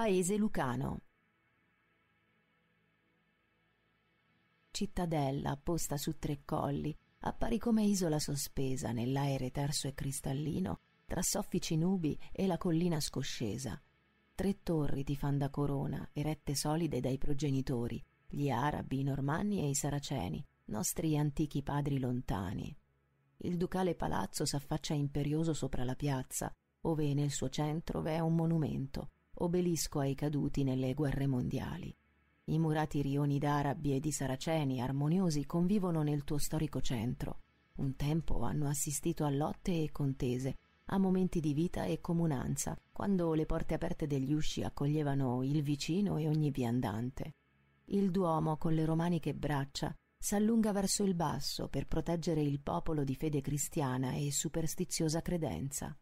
paese lucano. Cittadella posta su tre colli, appari come isola sospesa nell'aere terso e cristallino tra soffici nubi e la collina scoscesa. Tre torri ti fan da corona, erette solide dai progenitori, gli arabi, i normanni e i saraceni, nostri antichi padri lontani. Il ducale palazzo s'affaccia imperioso sopra la piazza, ove nel suo centro v'è un monumento, obelisco ai caduti nelle guerre mondiali. I murati rioni d'arabi e di saraceni armoniosi convivono nel tuo storico centro. Un tempo hanno assistito a lotte e contese, a momenti di vita e comunanza, quando le porte aperte degli usci accoglievano il vicino e ogni viandante. Il Duomo, con le romaniche braccia, s'allunga verso il basso per proteggere il popolo di fede cristiana e superstiziosa credenza.